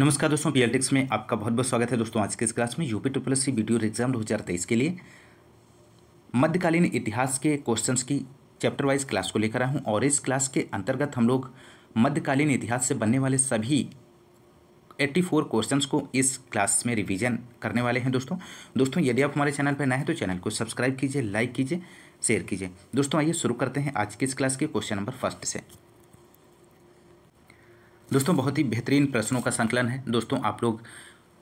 नमस्कार दोस्तों पी में आपका बहुत बहुत स्वागत है दोस्तों आज के इस क्लास में UP triple C B exam दो हज़ार तेईस के लिए मध्यकालीन इतिहास के क्वेश्चंस की चैप्टर वाइज क्लास को लेकर आया हूं और इस क्लास के अंतर्गत हम लोग मध्यकालीन इतिहास से बनने वाले सभी 84 क्वेश्चन को इस क्लास में रिविजन करने वाले हैं दोस्तों दोस्तों यदि आप हमारे चैनल पर नए हैं तो चैनल को सब्सक्राइब कीजिए लाइक कीजिए शेयर कीजिए दोस्तों आइए शुरू करते हैं आज के इस क्लास के क्वेश्चन नंबर फर्स्ट से दोस्तों बहुत ही बेहतरीन प्रश्नों का संकलन है दोस्तों आप लोग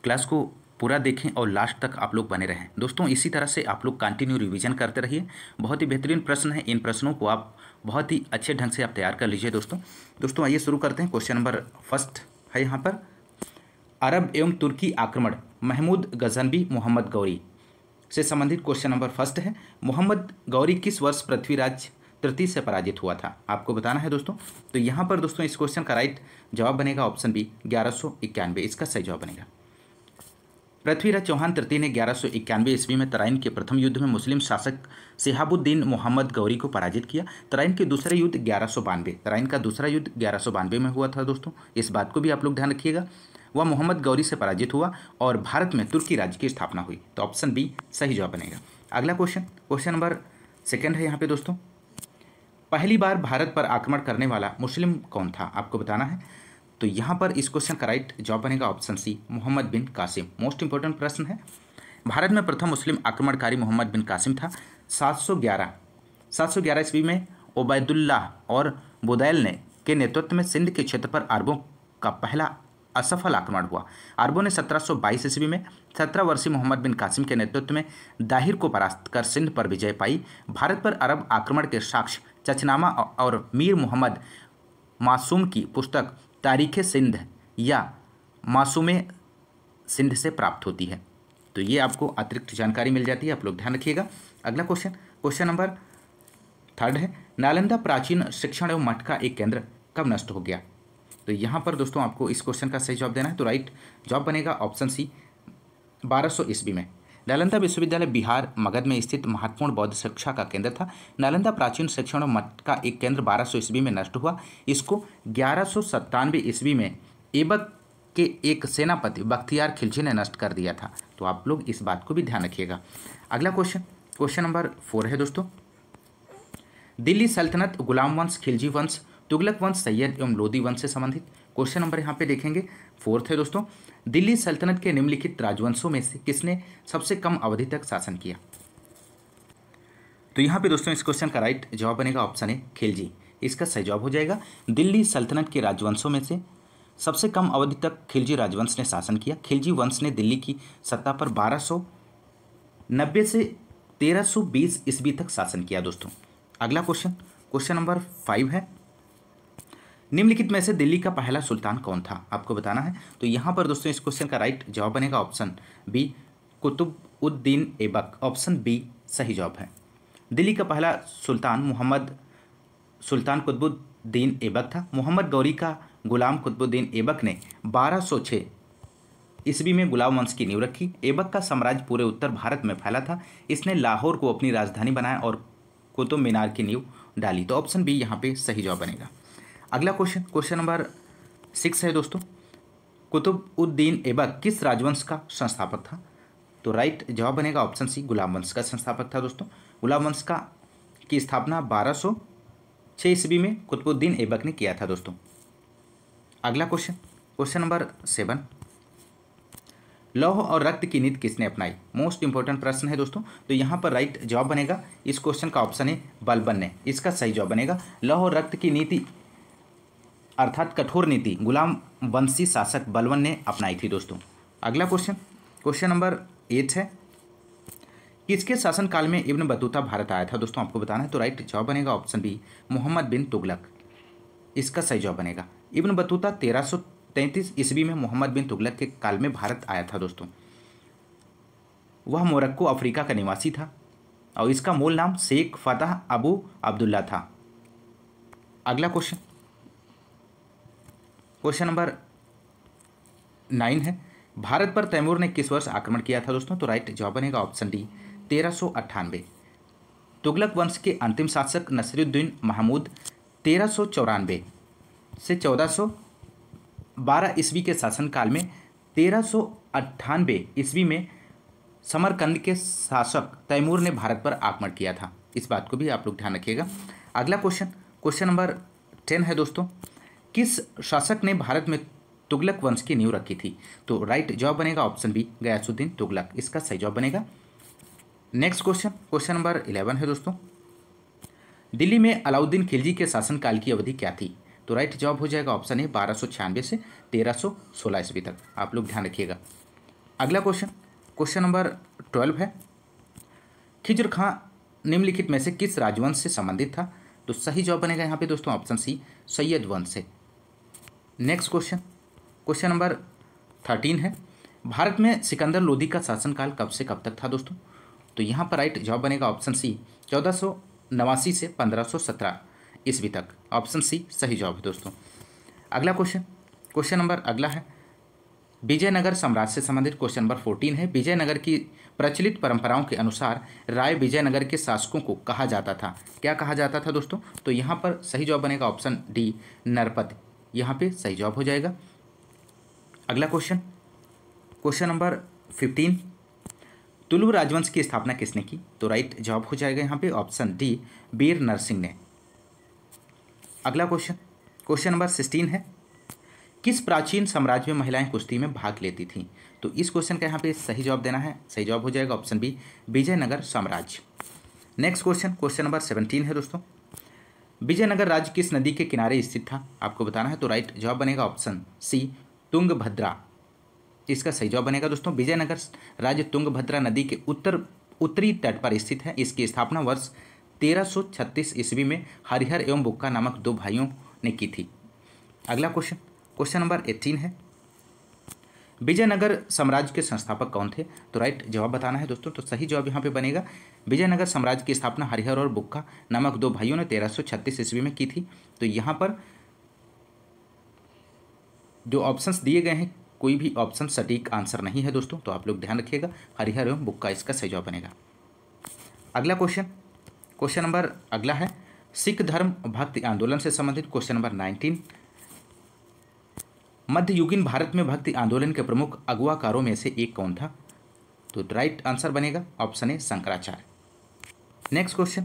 क्लास को पूरा देखें और लास्ट तक आप लोग बने रहें दोस्तों इसी तरह से आप लोग कंटिन्यू रिवीजन करते रहिए बहुत ही बेहतरीन प्रश्न है इन प्रश्नों को आप बहुत ही अच्छे ढंग से आप तैयार कर लीजिए दोस्तों दोस्तों आइए शुरू करते हैं क्वेश्चन नंबर फर्स्ट है यहाँ पर अरब एवं तुर्की आक्रमण महमूद गजनबी मोहम्मद गौरी से संबंधित क्वेश्चन नंबर फर्स्ट है मोहम्मद गौरी किस वर्ष पृथ्वीराज तृतीय से पराजित हुआ था आपको बताना है दोस्तों तो यहाँ पर दोस्तों इस क्वेश्चन का राइट जवाब बनेगा ऑप्शन बी ग्यारह इसका सही जवाब बनेगा पृथ्वीराज चौहान तृतीय ने ग्यारह सौ इक्यानवे ईस्वी में तराइन के प्रथम युद्ध में मुस्लिम शासक सिहाबुद्दीन मोहम्मद गौरी को पराजित किया तराइन के दूसरे युद्ध ग्यारह सौ बानवे तराइन का दूसरा युद्ध ग्यारह सौ बानवे में हुआ था दोस्तों इस बात को भी आप लोग ध्यान रखिएगा वह मोहम्मद गौरी से पराजित हुआ और भारत में तुर्की राज्य की स्थापना हुई तो ऑप्शन बी सही जवाब बनेगा अगला क्वेश्चन क्वेश्चन नंबर सेकेंड है यहाँ पे दोस्तों पहली बार भारत पर आक्रमण करने वाला मुस्लिम कौन था आपको बताना है तो यहाँ पर इस क्वेश्चन का राइट जवाब बनेगा option C Mohammad bin Qasim most important प्रश्न है भारत में प्रथम मुस्लिम आक्रमणकारी मोहम्मद बिन कासिम था 711 711 ईस्वी में ओबैदुल्लाह और बुदैल ने के नेतृत्व में सिंध के क्षेत्र पर अरबों का पहला असफल आक्रमण हुआ अरबों ने 1722 ईस्वी में 17 वर्षीय मोहम्मद बिन कासिम के नेतृत्व में दाहिर को परास्त कर सिंध पर विजय पाई भारत पर अरब आक्रमण के साक्ष्य चचनामा और मीर मोहम्मद मासूम की पुस्तक तारीख सिंध या मासूम सिंध से प्राप्त होती है तो ये आपको अतिरिक्त जानकारी मिल जाती है आप लोग ध्यान रखिएगा अगला क्वेश्चन क्वेश्चन नंबर थर्ड है नालंदा प्राचीन शिक्षण एवं मठ का एक केंद्र कब नष्ट हो गया तो यहाँ पर दोस्तों आपको इस क्वेश्चन का सही जवाब देना है तो राइट जवाब बनेगा ऑप्शन सी बारह सौ ईस्वी में नालंदा विश्वविद्यालय बिहार मगध में स्थित महत्वपूर्ण बौद्ध शिक्षा का केंद्र था नालंदा प्राचीन शिक्षण मठ का एक केंद्र 1200 ईस्वी में नष्ट हुआ इसको ग्यारह ईस्वी में एबक के एक सेनापति बख्तियार खिलजी ने नष्ट कर दिया था तो आप लोग इस बात को भी ध्यान रखिएगा अगला क्वेश्चन क्वेश्चन नंबर फोर है दोस्तों दिल्ली सल्तनत गुलाम वंश खिलजी वंश तुगलक वंश सैयद एवं लोधी वंश से संबंधित क्वेश्चन नंबर यहाँ पे देखेंगे फोर्थ है दोस्तों दिल्ली सल्तनत के निम्नलिखित राजवंशों में से किसने सबसे कम अवधि तक शासन किया तो यहाँ पे दोस्तों इस क्वेश्चन का राइट जवाब बनेगा ऑप्शन है खिलजी इसका सही जवाब हो जाएगा दिल्ली सल्तनत के राजवंशों में से सबसे कम अवधि तक खिलजी राजवंश ने शासन किया खिलजी वंश ने दिल्ली की सत्ता पर बारह नब्बे से बीस ईस्वी तक शासन किया दोस्तों अगला क्वेश्चन क्वेश्चन नंबर फाइव है निम्नलिखित में से दिल्ली का पहला सुल्तान कौन था आपको बताना है तो यहाँ पर दोस्तों इस क्वेश्चन का राइट जवाब बनेगा option B Qutb uddin Aibak option B सही जवाब है दिल्ली का पहला सुल्तान मोहम्मद सुल्तान कुतुबुद्दीन ऐबक था मोहम्मद गौरी का गुलाम कुतुबुद्दीन ऐबक ने बारह सौ छः ईस्वी में गुलाम वंश की नींव रखी ऐबक का साम्राज्य पूरे उत्तर भारत में फैला था इसने लाहौर को अपनी राजधानी बनाया और कुतुब मीनार की नींव डाली तो ऑप्शन बी यहाँ पे सही जवाब बनेगा अगला क्वेश्चन क्वेश्चन नंबर सिक्स है दोस्तों कुतुब उद्दीन ऐबक किस राजवंश का संस्थापक था तो राइट जवाब बनेगा ऑप्शन सी गुलाम वंश का संस्थापक था दोस्तों गुलाम वंश का की स्थापना बारह सौ छः ईस्वी में कुतुबुद्दीन ऐबक ने किया था दोस्तों अगला क्वेश्चन क्वेश्चन नंबर सेवन लौह और रक्त की नीति किसने अपनाई मोस्ट इंपॉर्टेंट प्रश्न है दोस्तों तो यहाँ पर राइट जवाब बनेगा इस क्वेश्चन का ऑप्शन है बलबन ने इसका सही जवाब बनेगा लौह और रक्त की नीति अर्थात कठोर नीति गुलाम वंशी शासक बलवन ने अपनाई थी दोस्तों अगला क्वेश्चन क्वेश्चन नंबर एट है किसके शासनकाल में इब्न बतूता भारत आया था दोस्तों आपको बताना है तो राइट जवाब बनेगा ऑप्शन बी मोहम्मद बिन तुगलक इसका सही जवाब बनेगा इब्न बतूता तेरह सौ तैंतीस ईस्वी में मोहम्मद बिन तुगलक के काल में भारत आया था दोस्तों वह मोरक्को अफ्रीका का निवासी था और इसका मूल नाम शेख फतह अबू अब्दुल्ला था अगला क्वेश्चन क्वेश्चन नंबर नाइन है भारत पर तैमूर ने किस वर्ष आक्रमण किया था दोस्तों तो राइट जवाब बनेगा ऑप्शन डी तेरह सौ अट्ठानवे तुगलक वंश के अंतिम शासक नसरुद्दीन महमूद तेरह सौ चौरानवे से चौदह सौ बारह ईस्वी के शासनकाल में तेरह सौ अट्ठानवे ईस्वी में समरकंद के शासक तैमूर ने भारत पर आक्रमण किया था इस बात को भी आप लोग ध्यान रखिएगा अगला क्वेश्चन क्वेश्चन नंबर टेन है दोस्तों किस शासक ने भारत में तुगलक वंश की नींव रखी थी तो राइट जवाब बनेगा ऑप्शन बी गयासुद्दीन तुगलक इसका सही जवाब बनेगा next question question number eleven है दोस्तों दिल्ली में अलाउद्दीन खिलजी के शासनकाल की अवधि क्या थी तो राइट जवाब हो जाएगा ऑप्शन ए बारह सौ छियानवे से तेरह सौ सोलह ईस्वी तक आप लोग ध्यान रखिएगा अगला क्वेश्चन क्वेश्चन नंबर ट्वेल्व है खिजर खां निम्नलिखित में से किस राजवंश से संबंधित था तो सही जवाब बनेगा यहाँ पे दोस्तों ऑप्शन सी सैयद वंश से next question question number thirteen है भारत में सिकंदर लोधी का शासनकाल कब से कब तक था दोस्तों तो यहाँ पर राइट जवाब बनेगा ऑप्शन सी चौदह सौ नवासी से पंद्रह सौ सत्रह ईस्वी तक ऑप्शन सी सही जवाब है दोस्तों अगला क्वेश्चन क्वेश्चन नंबर अगला है विजयनगर साम्राज्य से संबंधित क्वेश्चन नंबर फोर्टीन है विजयनगर की प्रचलित परंपराओं के अनुसार राय विजयनगर के शासकों को कहा जाता था क्या कहा जाता था दोस्तों तो यहाँ पर सही जवाब बनेगा ऑप्शन डी नरपति यहाँ पे सही जवाब हो जाएगा अगला question question number fifteen Tulu राजवंश की स्थापना किसने की तो राइट जवाब हो जाएगा यहाँ पे ऑप्शन डी बीर नरसिंह ने अगला क्वेश्चन क्वेश्चन नंबर सिक्सटीन है किस प्राचीन साम्राज्य में महिलाएं कुश्ती में भाग लेती थीं तो इस क्वेश्चन का यहाँ पे सही जवाब देना है सही जवाब हो जाएगा ऑप्शन बी विजयनगर साम्राज्य next question question number seventeen है दोस्तों विजयनगर राज्य किस नदी के किनारे स्थित था आपको बताना है तो राइट जवाब बनेगा ऑप्शन सी तुंगभद्रा इसका सही जवाब बनेगा दोस्तों विजयनगर राज्य तुंगभद्रा नदी के उत्तर उत्तरी तट पर स्थित है इसकी स्थापना वर्ष तेरह सौ छत्तीस ईस्वी में हरिहर एवं बुक्का नामक दो भाइयों ने की थी अगला क्वेश्चन क्वेश्चन नंबर एटीन है विजयनगर साम्राज्य के संस्थापक कौन थे तो राइट जवाब बताना है दोस्तों तो सही जवाब यहाँ पे बनेगा विजयनगर साम्राज्य की स्थापना हरिहर और बुक्का नामक दो भाइयों ने तेरह सौ छत्तीस ईस्वी में की थी तो यहाँ पर जो ऑप्शंस दिए गए हैं कोई भी ऑप्शन सटीक आंसर नहीं है दोस्तों तो आप लोग ध्यान रखिएगा हरिहर एवं बुक्का इसका सही जवाब बनेगा अगला क्वेश्चन क्वेश्चन नंबर अगला है सिख धर्म भक्ति आंदोलन से संबंधित क्वेश्चन नंबर नाइनटीन मध्ययुगीन भारत में भक्ति आंदोलन के प्रमुख अगुआकारों में से एक कौन था तो राइट आंसर बनेगा option A Shankaracharya next question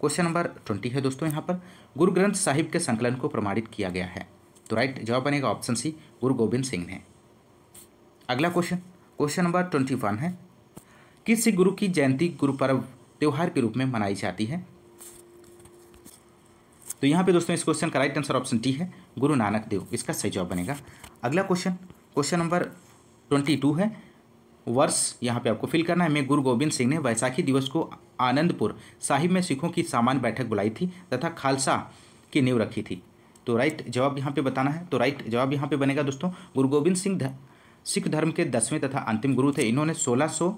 question number twenty है दोस्तों यहाँ पर गुरु ग्रंथ साहिब के संकलन को प्रमाणित किया गया है तो राइट जवाब बनेगा ऑप्शन सी गुरु गोविंद सिंह ने अगला question question number twenty one है किस गुरु की जयंती गुरु पर्व त्यौहार के रूप में मनाई जाती है तो यहाँ पे दोस्तों इस क्वेश्चन का राइट आंसर ऑप्शन डी है गुरु नानक देव इसका सही जवाब बनेगा अगला question question number twenty two है वर्ष यहाँ पे आपको फिल करना है मैं गुरु गोविंद सिंह ने वैसाखी दिवस को आनंदपुर साहिब में सिखों की सामान्य बैठक बुलाई थी तथा खालसा की नींव रखी थी तो राइट जवाब यहाँ पे बताना है तो राइट जवाब यहाँ पे बनेगा दोस्तों गुरु गोविंद सिंह सिख धर्म के दसवें तथा अंतिम गुरु थे इन्होंने सोलह सौ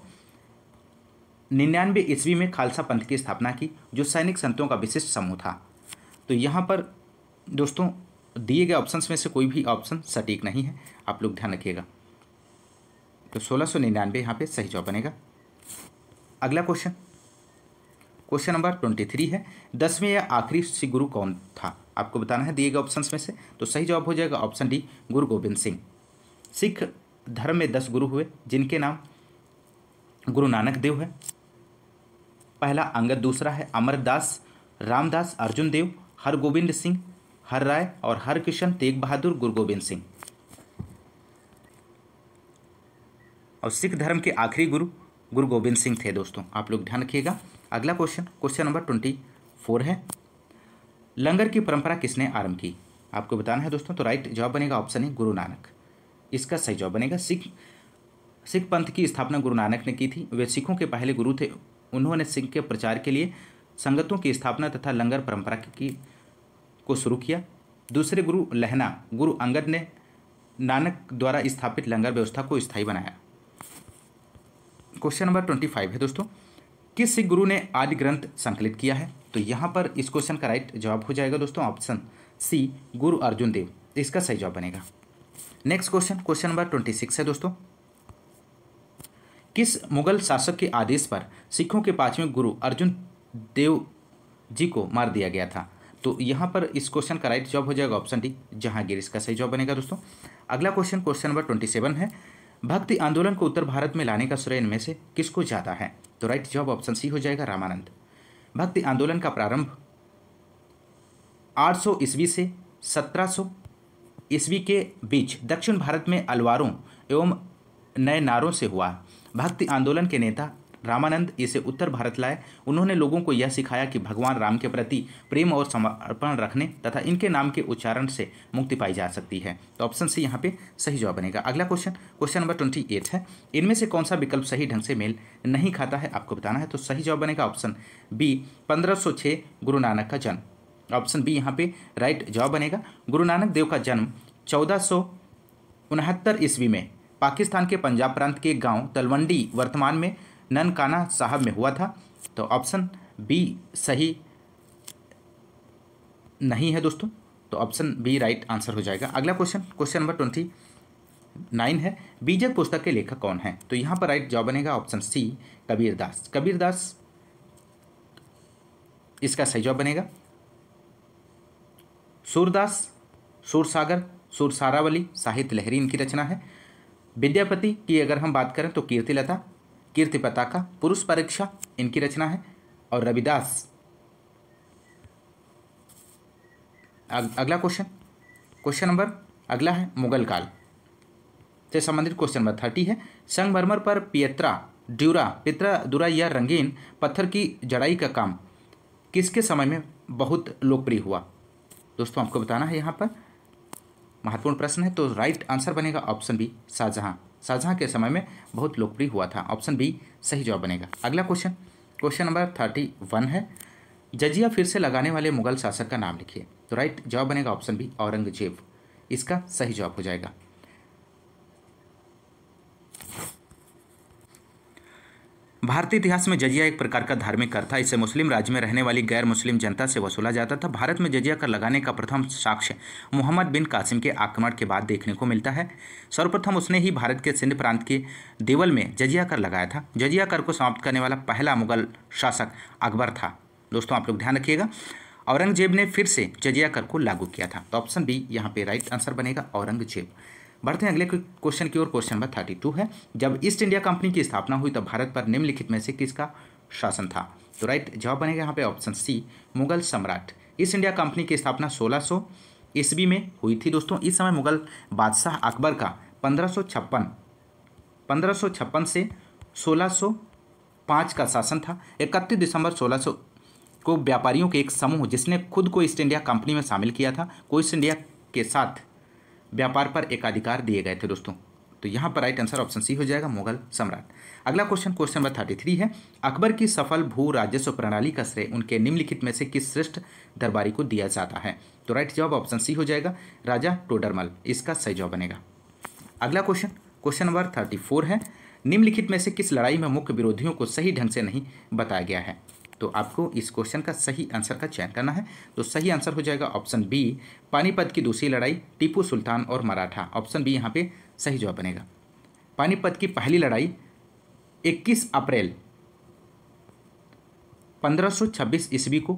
निन्यानवे ईस्वी में खालसा पंथ की स्थापना की जो सैनिक संतों का विशिष्ट समूह था तो यहाँ पर दोस्तों दिए गए ऑप्शंस में से कोई भी ऑप्शन सटीक नहीं है आप लोग ध्यान रखिएगा तो सोलह सौ निन्यानवे यहाँ पर सही जवाब बनेगा अगला question question number twenty three है दसवें या आखिरी सिख गुरु कौन था आपको बताना है दिए गए ऑप्शन में से तो सही जवाब हो जाएगा ऑप्शन डी गुरु गोविंद सिंह सिख धर्म में दस गुरु हुए जिनके नाम गुरु नानक देव है पहला अंगद दूसरा है अमरदास रामदास अर्जुन देव हरगोविंद सिंह हर राय और हर किशन तेग बहादुर गुरु गोविंद सिंह और सिख धर्म के आखिरी गुरु गुरु गोविंद सिंह थे दोस्तों आप लोग ध्यान रखिएगा अगला question question number twenty four है लंगर की परंपरा किसने आरंभ की आपको बताना है दोस्तों तो राइट जवाब बनेगा ऑप्शन है गुरु नानक इसका सही जवाब बनेगा सिख सिख पंथ की स्थापना गुरु नानक ने की थी वे सिखों के पहले गुरु थे उन्होंने सिख के प्रचार के लिए संगतों की स्थापना तथा लंगर परंपरा की को शुरू किया दूसरे गुरु लहना गुरु अंगद ने नानक द्वारा स्थापित लंगर व्यवस्था को स्थायी बनाया क्वेश्चन नंबर ट्वेंटी फाइव है दोस्तों किस सिख गुरु ने आदि ग्रंथ संकलित किया है तो यहाँ पर इस क्वेश्चन का राइट जवाब हो जाएगा दोस्तों ऑप्शन सी गुरु अर्जुन देव इसका सही जवाब बनेगा next question question number twenty six है दोस्तों किस मुगल शासक के आदेश पर सिखों के पांचवें गुरु अर्जुन देव जी को मार दिया गया था तो यहाँ पर इस क्वेश्चन का राइट जवाब हो जाएगा ऑप्शन डी जहांगीर इसका सही जवाब बनेगा दोस्तों अगला question question number twenty seven है भक्ति आंदोलन को उत्तर भारत में लाने का श्रेय इनमें से किसको ज्यादा है तो राइट जवाब ऑप्शन सी हो जाएगा रामानंद भक्ति आंदोलन का प्रारंभ 800 ईस्वी से 1700 ईस्वी के बीच दक्षिण भारत में अलवारों एवं नए नारों से हुआ भक्ति आंदोलन के नेता रामानंद इसे उत्तर भारत लाए उन्होंने लोगों को यह सिखाया कि भगवान राम के प्रति प्रेम और समर्पण रखने तथा इनके नाम के उच्चारण से मुक्ति पाई जा सकती है तो ऑप्शन सी यहाँ पे सही जवाब बनेगा अगला question question number twenty eight है इनमें से कौन सा विकल्प सही ढंग से मेल नहीं खाता है आपको बताना है तो सही जवाब बनेगा ऑप्शन बी पंद्रह गुरु नानक का जन्म ऑप्शन बी यहाँ पे राइट जवाब बनेगा गुरु नानक देव का जन्म चौदह ईस्वी में पाकिस्तान के पंजाब प्रांत के गांव तलवंडी वर्तमान में ननकाना साहब में हुआ था तो ऑप्शन बी सही नहीं है दोस्तों तो ऑप्शन बी राइट आंसर हो जाएगा अगला question question number twenty nine है बीजक पुस्तक के लेखक कौन है तो यहाँ पर राइट जवाब बनेगा ऑप्शन सी कबीर दास कबीर दास इसका सही जवाब बनेगा सूरदास सूरसागर सूरसारावली साहित्य लहरी इनकी रचना है विद्यापति की अगर हम बात करें तो कीर्तिलता कीर्ति पताका पुरुष परीक्षा इनकी रचना है और रविदास अगला क्वेश्चन क्वेश्चन नंबर अगला है मुगल काल से संबंधित क्वेश्चन नंबर थर्टी है संगमरमर पर पियत्रा ड्यूरा पित्रा दुरा या रंगीन पत्थर की जड़ाई का काम किसके समय में बहुत लोकप्रिय हुआ दोस्तों आपको बताना है यहाँ पर महत्वपूर्ण प्रश्न है तो राइट आंसर बनेगा ऑप्शन बी शाहजहाँ शाहजहाँ के समय में बहुत लोकप्रिय हुआ था ऑप्शन बी सही जवाब बनेगा अगला question question number thirty one है जजिया फिर से लगाने वाले मुगल शासक का नाम लिखिए तो राइट जवाब बनेगा ऑप्शन बी औरंगजेब इसका सही जवाब हो जाएगा भारतीय इतिहास में जजिया एक प्रकार का धार्मिक कर था इसे मुस्लिम राज्य में रहने वाली गैर मुस्लिम जनता से वसूला जाता था भारत में जजिया कर लगाने का प्रथम साक्ष्य मोहम्मद बिन कासिम के आक्रमण के बाद देखने को मिलता है सर्वप्रथम उसने ही भारत के सिंध प्रांत के देवल में जजिया कर लगाया था जजिया कर को समाप्त करने वाला पहला मुगल शासक अकबर था दोस्तों आप लोग ध्यान रखिएगा औरंगजेब ने फिर से जजिया कर को लागू किया था तो ऑप्शन बी यहाँ पे राइट आंसर बनेगा औरंगजेब बढ़ते हैं अगले क्वेश्चन की ओर क्वेश्चन नंबर थर्टी टू है जब ईस्ट इंडिया कंपनी की स्थापना हुई तब भारत पर निम्नलिखित में से किसका शासन था तो राइट जवाब बनेगा यहाँ पे ऑप्शन सी मुगल सम्राट ईस्ट इंडिया कंपनी की स्थापना 1600 ईस्वी में हुई थी दोस्तों इस समय मुगल बादशाह अकबर का पंद्रह सौ से 1605 का शासन था इकतीस दिसंबर 1600 को व्यापारियों के एक समूह जिसने खुद को ईस्ट इंडिया कंपनी में शामिल किया था को ईस्ट इंडिया के साथ व्यापार पर एकाधिकार दिए गए थे दोस्तों तो यहाँ पर राइट आंसर ऑप्शन सी हो जाएगा मुगल सम्राट अगला question question number thirty three है अकबर की सफल भू राजस्व प्रणाली का श्रेय उनके निम्नलिखित में से किस श्रेष्ठ दरबारी को दिया जाता है तो राइट जवाब ऑप्शन सी हो जाएगा राजा टोडरमल इसका सही जवाब बनेगा अगला question question number thirty four है निम्नलिखित में से किस लड़ाई में मुख्य विरोधियों को सही ढंग से नहीं बताया गया है तो आपको इस क्वेश्चन का सही आंसर का चयन करना है तो सही आंसर हो जाएगा ऑप्शन बी पानीपत की दूसरी लड़ाई टीपू सुल्तान और मराठा ऑप्शन बी यहाँ पे सही जवाब बनेगा पानीपत की पहली लड़ाई 21 अप्रैल 1526 ईस्वी को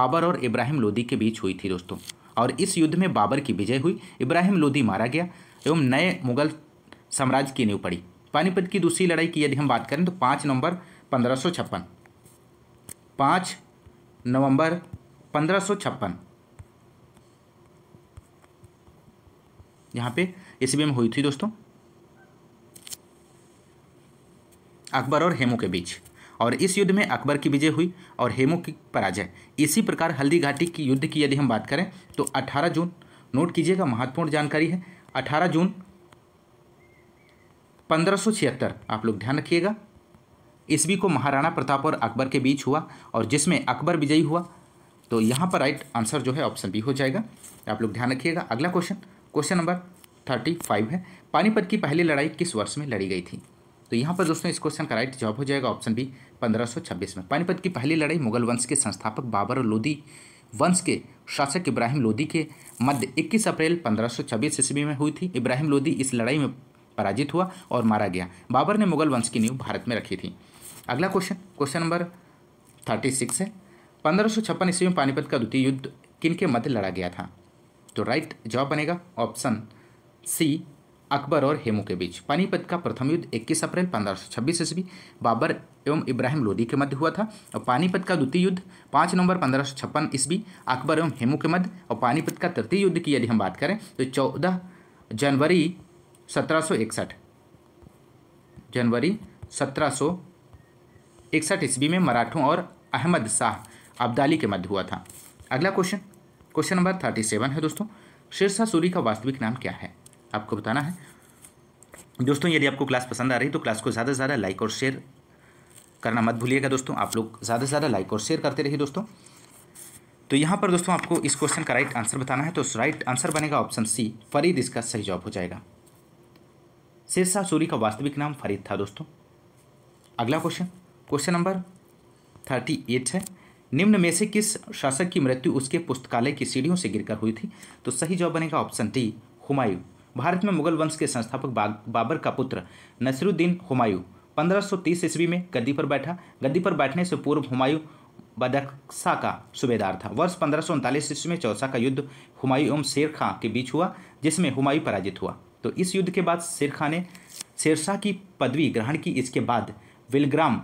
बाबर और इब्राहिम लोदी के बीच हुई थी दोस्तों और इस युद्ध में बाबर की विजय हुई इब्राहिम लोदी मारा गया एवं नए मुगल साम्राज्य की नींव पड़ी पानीपत की दूसरी लड़ाई की यदि हम बात करें तो पाँच नवंबर पंद्रह पाँच नवंबर पंद्रह सौ छप्पन यहाँ पे ईस्वी में हुई थी दोस्तों अकबर और हेमू के बीच और इस युद्ध में अकबर की विजय हुई और हेमू की पराजय इसी प्रकार हल्दी घाटी की युद्ध की यदि हम बात करें तो 18 जून नोट कीजिएगा महत्वपूर्ण जानकारी है 18 जून पंद्रह आप लोग ध्यान रखिएगा ईस्वी को महाराणा प्रताप और अकबर के बीच हुआ और जिसमें अकबर विजयी हुआ तो यहाँ पर राइट आंसर जो है ऑप्शन बी हो जाएगा आप लोग ध्यान रखिएगा अगला question question number thirty five है पानीपत की पहली लड़ाई किस वर्ष में लड़ी गई थी तो यहाँ पर दोस्तों इस क्वेश्चन का राइट जवाब हो जाएगा ऑप्शन बी छब्बीस में पानीपत की पहली लड़ाई मुगल वंश के संस्थापक बाबर और लोधी वंश के शासक इब्राहिम लोधी के मध्य इक्कीस अप्रैल छब्बीस ईस्वी में हुई थी इब्राहिम लोधी इस लड़ाई में पराजित हुआ और मारा गया बाबर ने मुगल वंश की नींव भारत में रखी थी अगला question question number thirty six है पंद्रह सौ छप्पन ईस्वी में पानीपत का द्वितीय युद्ध किन के मध्य लड़ा गया था तो राइट जवाब बनेगा ऑप्शन सी अकबर और हेमू के बीच पानीपत का प्रथम युद्ध 21 अप्रैल पंद्रह सौ छब्बीस ईस्वी बाबर एवं इब्राहिम लोदी के मध्य हुआ था और पानीपत का द्वितीय युद्ध 5 नवंबर पंद्रह सौ छप्पन ईस्वी अकबर एवं हेमू के मध्य और पानीपत का तृतीय युद्ध की यदि हम बात करें तो 14 जनवरी इकसठ जनवरी सौ इकसठ ईस्वी में मराठों और अहमद शाह अब्दाली के मध्य हुआ था अगला question question number thirty seven है दोस्तों शेरशाह सूरी का वास्तविक नाम क्या है आपको बताना है दोस्तों यदि आपको क्लास पसंद आ रही तो क्लास को ज़्यादा से ज़्यादा लाइक और शेयर करना मत भूलिएगा दोस्तों आप लोग ज़्यादा से ज़्यादा लाइक और शेयर करते रहिए दोस्तों तो यहाँ पर दोस्तों आपको इस क्वेश्चन का राइट आंसर बताना है तो राइट आंसर बनेगा ऑप्शन सी फरीद इसका सही जवाब हो जाएगा शेरशाह सूरी का वास्तविक नाम फरीद था दोस्तों अगला question question number thirty eight है निम्न में से किस शासक की मृत्यु उसके पुस्तकालय की सीढ़ियों से गिरकर हुई थी तो सही जवाब बनेगा ऑप्शन डी हुमायूं भारत में मुगल वंश के संस्थापक बाबर का पुत्र नसरुद्दीन हुमायूं 1530 ईस्वी में गद्दी पर बैठा गद्दी पर बैठने से पूर्व हुमायूं बदकसा का सूबेदार था वर्ष पंद्रह ईस्वी में चौसा का युद्ध हुमायूं एवं शेर खां के बीच हुआ जिसमें हुमायूं पराजित हुआ तो इस युद्ध के बाद शेर खां ने शेरशाह की पदवी ग्रहण की इसके बाद विलग्राम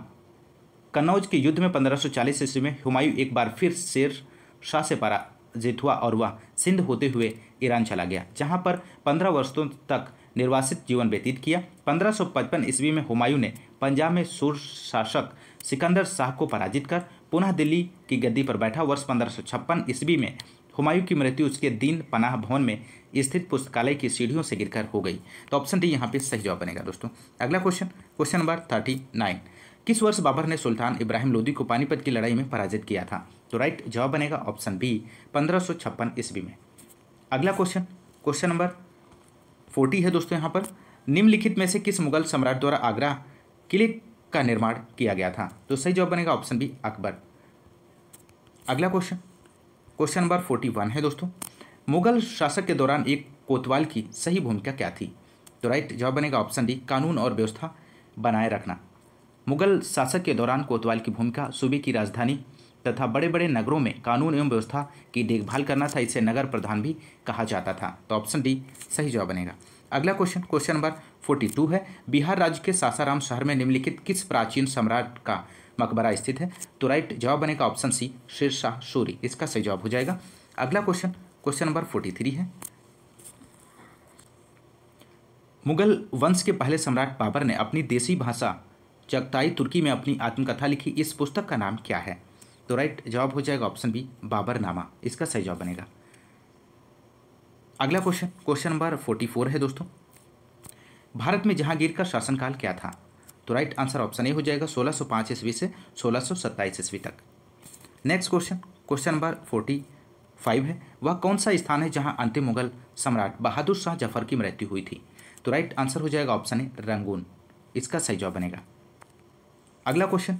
कन्नौज के युद्ध में 1540 ईस्वी में हुमायूं एक बार फिर शेर शाह से पराजित हुआ और वह सिंध होते हुए ईरान चला गया जहां पर 15 वर्षों तक निर्वासित जीवन व्यतीत किया 1555 ईस्वी में हुमायूं ने पंजाब में सूर शासक सिकंदर शाह को पराजित कर पुनः दिल्ली की गद्दी पर बैठा वर्ष पंद्रह ईस्वी में हुमायूं की मृत्यु उसके दीन पनाह भवन में स्थित पुस्तकालय की सीढ़ियों से गिरकर हो गई तो ऑप्शन डी यहाँ पे सही जवाब बनेगा दोस्तों अगला question question number thirty nine किस वर्ष बाबर ने सुल्तान इब्राहिम लोदी को पानीपत की लड़ाई में पराजित किया था तो राइट जवाब बनेगा ऑप्शन बी पंद्रह ईस्वी में अगला क्वेश्चन क्वेश्चन नंबर फोर्टी है दोस्तों यहाँ पर निम्नलिखित में से किस मुगल सम्राट द्वारा आगरा किले का निर्माण किया गया था तो सही जवाब बनेगा ऑप्शन बी अकबर अगला question question number forty one है दोस्तों मुगल शासक के दौरान एक कोतवाल की सही भूमिका क्या थी तो राइट जवाब बनेगा ऑप्शन डी कानून और व्यवस्था बनाए रखना मुगल शासक के दौरान कोतवाल की भूमिका सूबे की राजधानी तथा बड़े बड़े नगरों में कानून एवं व्यवस्था की देखभाल करना था इसे नगर प्रधान भी कहा जाता था तो ऑप्शन डी सही जवाब बनेगा अगला question question number forty two है बिहार राज्य के सासाराम शहर में निम्नलिखित किस प्राचीन सम्राट का मकबरा स्थित है तो राइट जवाब बनेगा ऑप्शन सी शेरशाह सूरी इसका सही जवाब हो जाएगा अगला question question number forty three है मुगल वंश के पहले सम्राट बाबर ने अपनी देसी भाषा चगताई तुर्की में अपनी आत्मकथा लिखी इस पुस्तक का नाम क्या है तो राइट जवाब हो जाएगा ऑप्शन बी बाबरनामा इसका सही जवाब बनेगा अगला question question number forty four है दोस्तों भारत में जहांगीर का शासनकाल क्या था तो राइट आंसर ऑप्शन ए हो जाएगा 1605 ईस्वी से 1627 ईस्वी तक next question question number forty five है वह कौन सा स्थान है जहां अंतिम मुगल सम्राट बहादुर शाह जफर की मृत्यु हुई थी तो राइट आंसर हो जाएगा ऑप्शन ए रंगून इसका सही जवाब बनेगा अगला question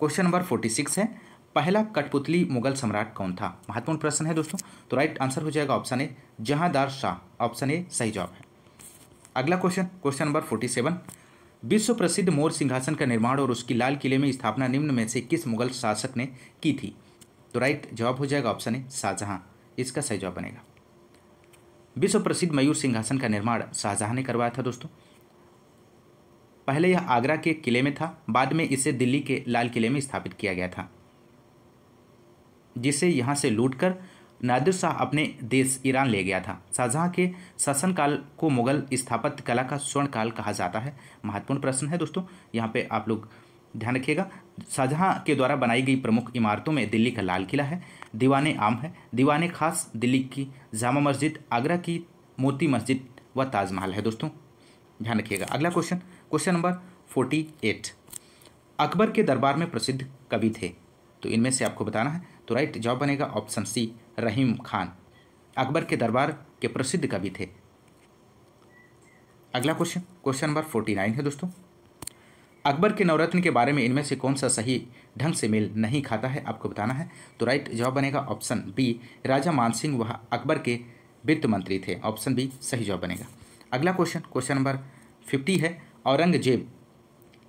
question number forty six है पहला कठपुतली मुगल सम्राट कौन था महत्वपूर्ण प्रश्न है दोस्तों तो राइट आंसर हो जाएगा option A Jahandar Shah option A सही जवाब है अगला question question number forty seven विश्व प्रसिद्ध मोर सिंहासन का निर्माण और उसकी लाल किले में स्थापना निम्न में से किस मुगल शासक ने की थी तो राइट जवाब हो जाएगा ऑप्शन ए शाहजहां इसका सही जवाब बनेगा विश्व प्रसिद्ध मयूर सिंहासन का निर्माण शाहजहां ने करवाया था दोस्तों पहले यह आगरा के किले में था बाद में इसे दिल्ली के लाल किले में स्थापित किया गया था जिसे यहाँ से लूट कर नादिर शाह अपने देश ईरान ले गया था शाहजहाँ के शासनकाल को मुगल स्थापत्य कला का स्वर्ण काल कहा जाता है महत्वपूर्ण प्रश्न है दोस्तों यहाँ पे आप लोग ध्यान रखिएगा शाहजहाँ के द्वारा बनाई गई प्रमुख इमारतों में दिल्ली का लाल किला है दीवाने आम है दीवाने खास दिल्ली की जामा मस्जिद आगरा की मोती मस्जिद व ताजमहल है दोस्तों ध्यान रखिएगा अगला question question number forty eight Akbar के दरबार में प्रसिद्ध कवि थे तो इनमें से आपको बताना है तो राइट जवाब बनेगा ऑप्शन सी रहीम खान अकबर के दरबार के प्रसिद्ध कवि थे अगला question question number forty nine है दोस्तों अकबर के नवरत्न के बारे में इनमें से कौन सा सही ढंग से मेल नहीं खाता है आपको बताना है तो राइट जवाब बनेगा ऑप्शन बी राजा मानसिंह वह अकबर के वित्त मंत्री थे ऑप्शन बी सही जवाब बनेगा अगला क्वेश्चन क्वेश्चन नंबर फिफ्टी है औरंगजेब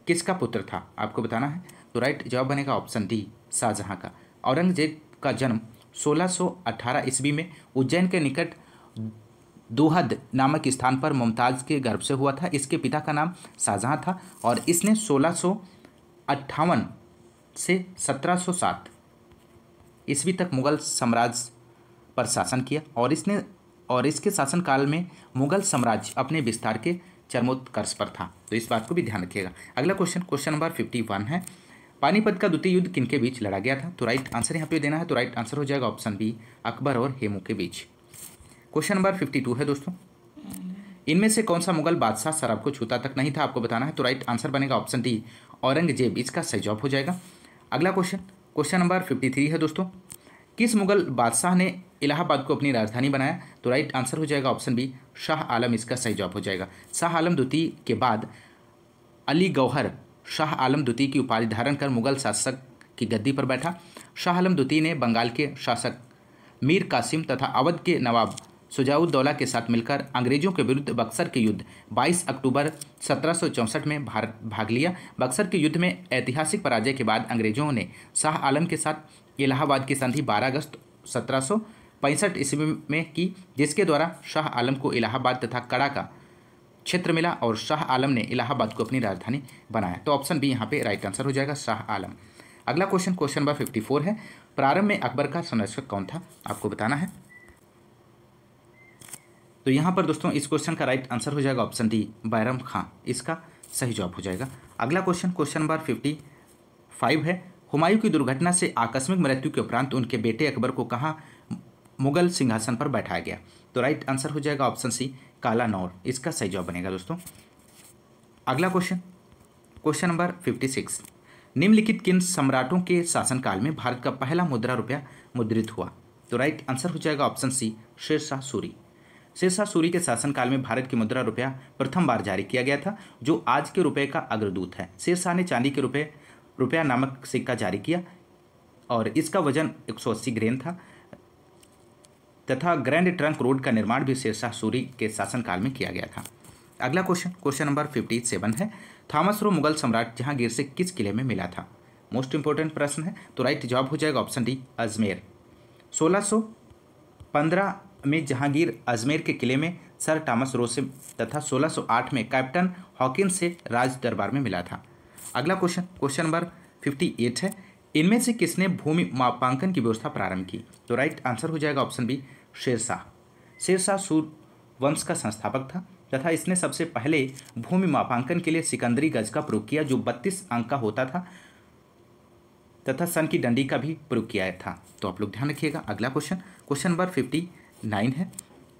किसका पुत्र था आपको बताना है तो राइट जवाब बनेगा ऑप्शन डी शाहजहाँ का औरंगजेब का जन्म 1618 ईस्वी में उज्जैन के निकट दुहद नामक स्थान पर मुमताज़ के गर्भ से हुआ था इसके पिता का नाम शाहजहाँ था और इसने सोलह से 1707 ईस्वी तक मुगल साम्राज्य पर शासन किया और इसने और इसके शासनकाल में मुगल साम्राज्य अपने विस्तार के चरमोत्कर्ष पर था तो इस बात को भी ध्यान रखिएगा अगला question question number fifty one है पानीपत का द्वितीय युद्ध किनके बीच लड़ा गया था तो राइट आंसर यहाँ पे देना है तो राइट आंसर हो जाएगा ऑप्शन बी अकबर और हेमू के बीच क्वेश्चन नंबर फिफ्टी टू है दोस्तों इनमें से कौन सा मुगल बादशाह शराब को छूता तक नहीं था आपको बताना है तो राइट आंसर बनेगा ऑप्शन डी औरंगजेब इसका सही जॉब हो जाएगा अगला question question number fifty three है दोस्तों किस मुगल बादशाह ने इलाहाबाद को अपनी राजधानी बनाया तो राइट आंसर हो जाएगा ऑप्शन बी शाह आलम इसका सही जवाब हो जाएगा शाह आलम द्वितीय के बाद अली गौहर शाह आलम द्वितीय की उपाधि धारण कर मुगल शासक की गद्दी पर बैठा शाह आलम द्वितीय ने बंगाल के शासक मीर कासिम तथा अवध के नवाब सुजाउद्दौला के साथ मिलकर अंग्रेजों के विरुद्ध बक्सर के युद्ध 22 अक्टूबर सत्रह में भारत भाग लिया बक्सर के युद्ध में ऐतिहासिक पराजय के बाद अंग्रेजों ने शाह आलम के साथ इलाहाबाद की संधि 12 अगस्त सत्रह पैंसठ ईस्वी में की जिसके द्वारा शाह आलम को इलाहाबाद तथा कड़ा का क्षेत्र मिला और शाह आलम ने इलाहाबाद को अपनी राजधानी बनाया तो ऑप्शन बी यहाँ पे राइट आंसर हो जाएगा शाह आलम अगला question question number fifty four है प्रारंभ में अकबर का संरक्षक कौन था आपको बताना है तो यहाँ पर दोस्तों इस क्वेश्चन का राइट आंसर हो जाएगा ऑप्शन डी बैरम खां इसका सही जवाब हो जाएगा अगला question question number fifty five है हुमायूं की दुर्घटना से आकस्मिक मृत्यु के उपरांत उनके बेटे अकबर को कहाँ मुगल सिंहासन पर बैठाया गया तो राइट आंसर हो जाएगा ऑप्शन सी काला नौर इसका सही जवाब बनेगा दोस्तों अगला question question number fifty six निम्नलिखित किन सम्राटों के शासनकाल में भारत का पहला मुद्रा रुपया मुद्रित हुआ तो राइट आंसर हो जाएगा ऑप्शन सी शेरशाह सूरी शेरशाह सूरी के शासनकाल में भारत की मुद्रा रुपया प्रथम बार जारी किया गया था जो आज के रुपये का अग्रदूत है शेरशाह ने चांदी के रुपये रुपया नामक सिक्का जारी किया और इसका वजन 180 ग्रेन था तथा ग्रैंड ट्रंक रोड का निर्माण भी शेरशाह सूरी के शासनकाल में किया गया था अगला question question number fifty seven है थॉमस रो मुगल सम्राट जहांगीर से किस किले में मिला था मोस्ट इंपॉर्टेंट प्रश्न है तो राइट जवाब हो जाएगा ऑप्शन डी अजमेर 1615 में जहांगीर अजमेर के किले में सर थॉमस रो से तथा 1608 में कैप्टन हॉकिन से राज दरबार में मिला था अगला question question number fifty eight है इनमें से किसने भूमि मापांकन की व्यवस्था प्रारंभ की तो राइट आंसर हो जाएगा ऑप्शन बी शेरशाह शेरशाह सूर वंश का संस्थापक था तथा इसने सबसे पहले भूमि मापांकन के लिए सिकंदरी गज का प्रयोग किया जो बत्तीस अंक का होता था तथा सन की डंडी का भी प्रयोग किया था तो आप लोग ध्यान रखिएगा अगला question question number fifty nine है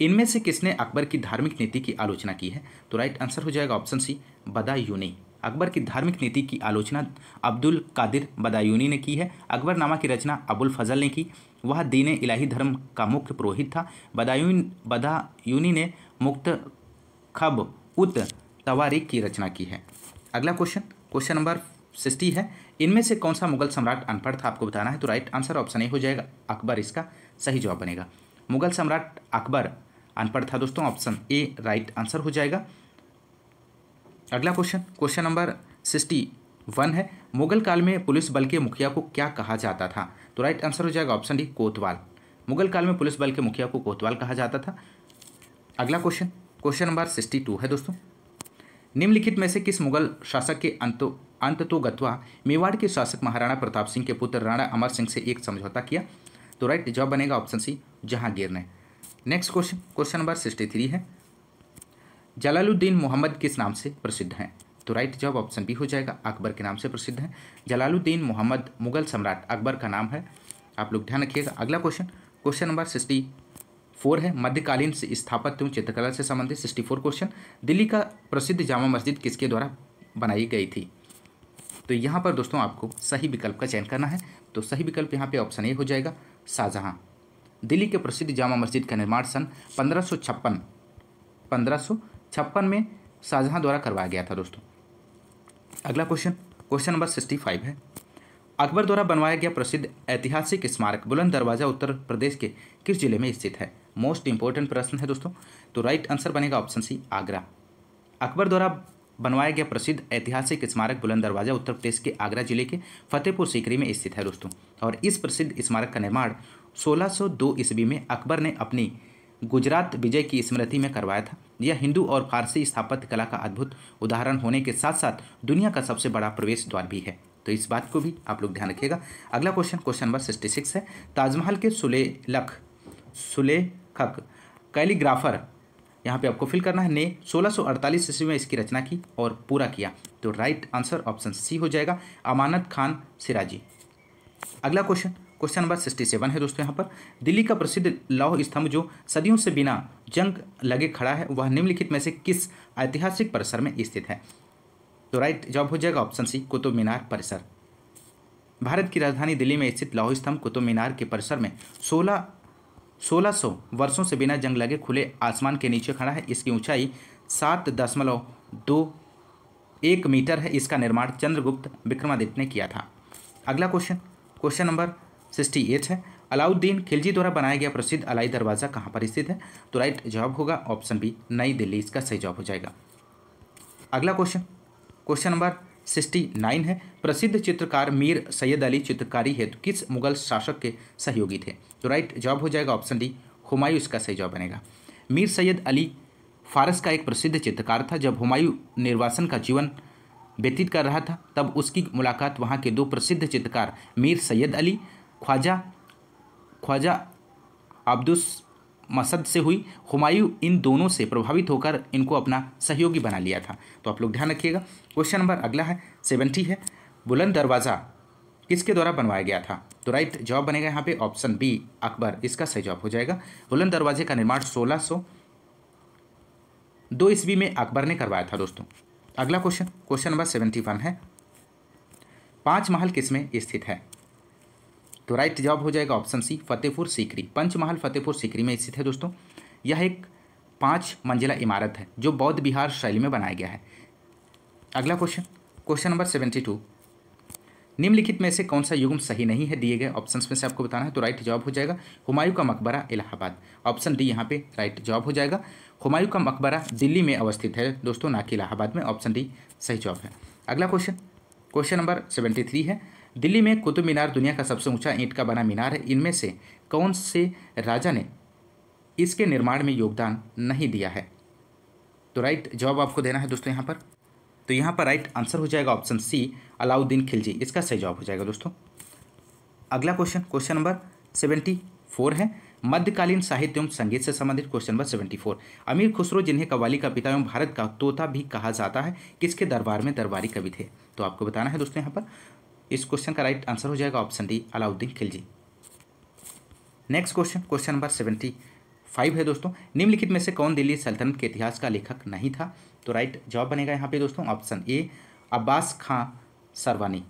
इनमें से किसने अकबर की धार्मिक नीति की आलोचना की है तो राइट आंसर हो जाएगा ऑप्शन सी बदायूनी अकबर की धार्मिक नीति की आलोचना अब्दुल कादिर बदायूनी ने की है अकबरनामा की रचना अबुल फजल ने की वह दीन इलाही धर्म का मुख्य पुरोहित था बदायून बदायूनी ने मुक्त खब उत तवारिक की रचना की है अगला क्वेश्चन क्वेश्चन नंबर सिक्सटी है इनमें से कौन सा मुगल सम्राट अनपढ़ था आपको बताना है तो राइट आंसर ऑप्शन ए हो जाएगा अकबर इसका सही जवाब बनेगा मुगल सम्राट अकबर अनपढ़ था दोस्तों ऑप्शन ए राइट आंसर हो जाएगा अगला question question number sixty one है मुगल काल में पुलिस बल के मुखिया को क्या कहा जाता था तो राइट आंसर हो जाएगा ऑप्शन डी कोतवाल मुगल काल में पुलिस बल के मुखिया को कोतवाल कहा जाता था अगला question question number sixty two है दोस्तों निम्नलिखित में से किस मुगल शासक के अंतो अंत तो गतवा मेवाड़ के शासक महाराणा प्रताप सिंह के पुत्र राणा अमर सिंह से एक समझौता किया तो राइट जवाब बनेगा ऑप्शन सी जहांगीर ने next question question number sixty three है जलालुद्दीन मोहम्मद किस नाम से प्रसिद्ध हैं तो राइट जवाब ऑप्शन बी हो जाएगा अकबर के नाम से प्रसिद्ध हैं जलालुद्दीन मोहम्मद मुगल सम्राट अकबर का नाम है आप लोग ध्यान रखिएगा अगला question question number sixty four है मध्यकालीन स्थापत्य एवं चित्रकला से संबंधित सिक्सटी फोर क्वेश्चन दिल्ली का प्रसिद्ध जामा मस्जिद किसके द्वारा बनाई गई थी तो यहाँ पर दोस्तों आपको सही विकल्प का चयन करना है तो सही विकल्प यहाँ पे ऑप्शन ए हो जाएगा शाहजहाँ दिल्ली के प्रसिद्ध जामा मस्जिद का निर्माण सन पंद्रह सौ छप्पन पंद्रह सौ छप्पन में शाहजहाँ द्वारा करवाया गया था दोस्तों अगला question question number sixty five है अकबर द्वारा बनवाया गया प्रसिद्ध ऐतिहासिक स्मारक बुलंद दरवाजा उत्तर प्रदेश के किस जिले में स्थित है मोस्ट इंपॉर्टेंट प्रश्न है दोस्तों तो राइट आंसर बनेगा ऑप्शन सी आगरा अकबर द्वारा बनवाया गया प्रसिद्ध ऐतिहासिक स्मारक बुलंद दरवाजा उत्तर प्रदेश के आगरा जिले के फतेहपुर सीकरी में स्थित है दोस्तों और इस प्रसिद्ध स्मारक का निर्माण 1602 ईस्वी में अकबर ने अपनी गुजरात विजय की स्मृति में करवाया था यह हिंदू और फारसी स्थापत्य कला का अद्भुत उदाहरण होने के साथ साथ दुनिया का सबसे बड़ा प्रवेश द्वार भी है तो इस बात को भी आप लोग ध्यान रखिएगा अगला question question number sixty six है ताजमहल के सुलेलख सुलेखक कैलीग्राफर यहाँ पे आपको फिल करना है ने 1648 सौ ईस्वी में इसकी रचना की और पूरा किया तो राइट आंसर ऑप्शन सी हो जाएगा अमानत खान सिराजी अगला question question number sixty seven है दोस्तों यहाँ पर दिल्ली का प्रसिद्ध लौह स्तंभ जो सदियों से बिना जंग लगे खड़ा है वह निम्नलिखित में से किस ऐतिहासिक परिसर में स्थित है तो राइट जवाब हो जाएगा ऑप्शन सी कुतुब मीनार परिसर भारत की राजधानी दिल्ली में स्थित लौह स्तंभ कुतुब मीनार के परिसर में सोलह सोलह सौ वर्षों से बिना जंग लगे खुले आसमान के नीचे खड़ा है इसकी ऊंचाई सात दशमलव दो एक मीटर है इसका निर्माण चंद्रगुप्त विक्रमादित्य ने किया था अगला question question number sixty eight है अलाउद्दीन खिलजी द्वारा बनाया गया प्रसिद्ध अलाई दरवाज़ा कहाँ पर स्थित है तो राइट जवाब होगा ऑप्शन बी नई दिल्ली इसका सही जवाब हो जाएगा अगला question question number sixty nine है प्रसिद्ध चित्रकार मीर सैयद अली चित्रकारी हेतु किस मुगल शासक के सहयोगी थे तो राइट जवाब हो जाएगा ऑप्शन डी हुमायूं इसका सही जवाब बनेगा मीर सैयद अली फारस का एक प्रसिद्ध चित्रकार था जब हुमायूं निर्वासन का जीवन व्यतीत कर रहा था तब उसकी मुलाकात वहाँ के दो प्रसिद्ध चित्रकार मीर सैयद अली ख्वाजा ख्वाजा अब्दुस मसद से हुई हुमायूं इन दोनों से प्रभावित होकर इनको अपना सहयोगी बना लिया था तो आप लोग ध्यान रखिएगा क्वेश्चन नंबर अगला है सेवेंटी है बुलंद दरवाज़ा किसके द्वारा बनवाया गया था तो राइट जवाब बनेगा यहाँ पे ऑप्शन बी अकबर इसका सही जवाब हो जाएगा बुलंद दरवाजे का निर्माण सोलह सो, दो ईस्वी में अकबर ने करवाया था दोस्तों अगला question question number seventy one है पाँच महल किस में स्थित है तो राइट जवाब हो जाएगा ऑप्शन सी फतेहपुर सीकरी पंचमहल फतेहपुर सीकरी में स्थित है दोस्तों यह एक पाँच मंजिला इमारत है जो बौद्ध बिहार शैली में बनाया गया है अगला question question number seventy two निम्नलिखित में से कौन सा युग्म सही नहीं है दिए गए ऑप्शंस में से आपको बताना है तो राइट जवाब हो जाएगा हुमायूं का मकबरा इलाहाबाद ऑप्शन डी यहाँ पे राइट जवाब हो जाएगा हुमायूं का मकबरा दिल्ली में अवस्थित है दोस्तों ना कि इलाहाबाद में ऑप्शन डी सही जवाब है अगला question question number seventy three है दिल्ली में कुतुब मीनार दुनिया का सबसे ऊंचा ईंट का बना मीनार है इनमें से कौन से राजा ने इसके निर्माण में योगदान नहीं दिया है तो राइट जवाब आपको देना है दोस्तों यहाँ पर तो यहाँ पर राइट आंसर हो जाएगा ऑप्शन सी अलाउद्दीन खिलजी इसका सही जवाब हो जाएगा दोस्तों अगला question question number seventy four है मध्यकालीन साहित्य एवं संगीत से संबंधित क्वेश्चन नंबर सेवेंटी फोर अमीर खुसरो जिन्हें कव्वाली का पिता एवं भारत का तोता भी कहा जाता है किसके दरबार में दरबारी कवि थे तो आपको बताना है दोस्तों यहाँ पर इस क्वेश्चन का राइट आंसर हो जाएगा option D Alauddin Khilji next question question number seventy five है दोस्तों निम्नलिखित में से कौन दिल्ली सल्तनत के इतिहास का लेखक नहीं था तो राइट जवाब बनेगा यहाँ पे दोस्तों ऑप्शन ए अब्बास खां सरवानी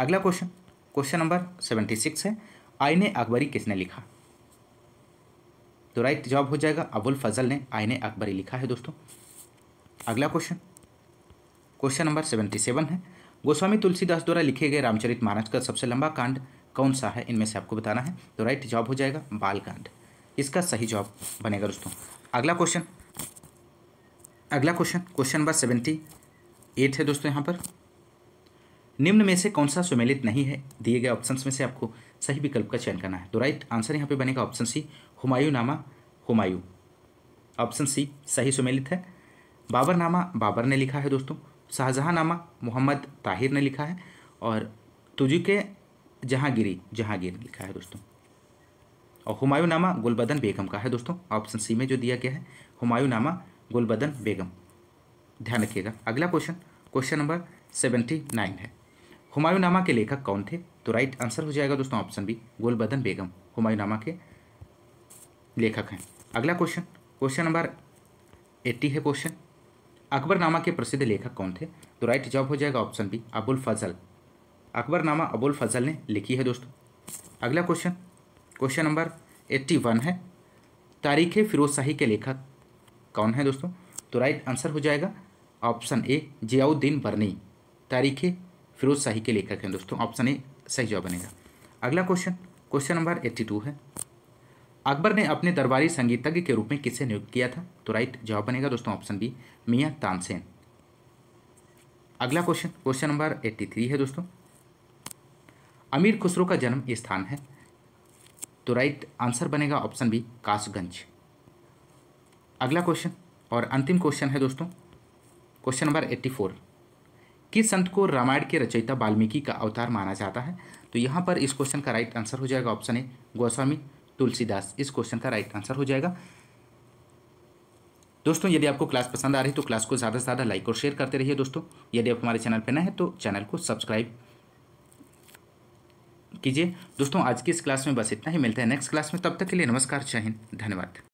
अगला question question number seventy six है आईने अकबरी किसने लिखा तो राइट जवाब हो जाएगा अबुल फजल ने आईने अकबरी लिखा है दोस्तों अगला question question number seventy seven है गोस्वामी तुलसीदास द्वारा लिखे गए रामचरित मानस का सबसे लंबा कांड कौन सा है इनमें से आपको बताना है तो राइट जॉब हो जाएगा बालकांड इसका सही जॉब बनेगा दोस्तों अगला क्वेश्चन अगला question question number seventy eight है दोस्तों यहाँ पर निम्न में से कौन सा सुमेलित नहीं है दिए गए ऑप्शंस में से आपको सही विकल्प का चयन करना है तो राइट आंसर यहाँ पे बनेगा ऑप्शन सी हुमायूं नामा हुमायूं ऑप्शन सी सही सुमेलित है बाबर नामा बाबर ने लिखा है दोस्तों नामा मोहम्मद ताहिर ने लिखा है और तुजुके जहांगीरी जहांगीर ने लिखा है दोस्तों और हुमायूं नामा गुलबदन बेगम का है दोस्तों ऑप्शन सी में जो दिया गया है हुमायूं नामा गुलबदन बेगम ध्यान रखिएगा अगला question question number seventy nine है हुमायूं नामा के लेखक कौन थे तो राइट आंसर हो जाएगा दोस्तों ऑप्शन बी गुलबदन बेगम हुमायूं नामा के लेखक हैं अगला क्वेश्चन क्वेश्चन नंबर एट्टी है क्वेश्चन अकबरनामा के प्रसिद्ध लेखक कौन थे तो राइट जवाब हो जाएगा ऑप्शन बी अबुल फजल अकबरनामा अबुल फजल ने लिखी है दोस्तों अगला question question number eighty one है तारीख फिरोज शाही के लेखक कौन है दोस्तों तो राइट आंसर हो जाएगा ऑप्शन ए जियाउद्दीन बरनी तारीख फिरोज शाही के लेखक हैं दोस्तों ऑप्शन ए सही जवाब बनेगा अगला question question number eighty two है अकबर ने अपने दरबारी संगीतज्ञ के रूप में किससे नियुक्त किया था तो राइट जवाब बनेगा दोस्तों ऑप्शन बी मियाँ तानसेन अगला question question number eighty three है दोस्तों अमीर खुसरो का जन्म स्थान है तो राइट आंसर बनेगा ऑप्शन बी कासगंज अगला क्वेश्चन और अंतिम क्वेश्चन है दोस्तों क्वेश्चन नंबर एट्टी फोर किस संत को रामायण के रचयिता वाल्मीकि का अवतार माना जाता है तो यहाँ पर इस क्वेश्चन का राइट आंसर हो जाएगा ऑप्शन ए गोस्वामी तुलसीदास इस क्वेश्चन का राइट आंसर हो जाएगा दोस्तों यदि आपको क्लास पसंद आ रही है तो क्लास को ज़्यादा से ज़्यादा लाइक और शेयर करते रहिए दोस्तों यदि आप हमारे चैनल पर नए हैं तो चैनल को सब्सक्राइब कीजिए दोस्तों आज की इस क्लास में बस इतना ही मिलता है नेक्स्ट क्लास में तब तक के लिए नमस्कार जय हिंद धन्यवाद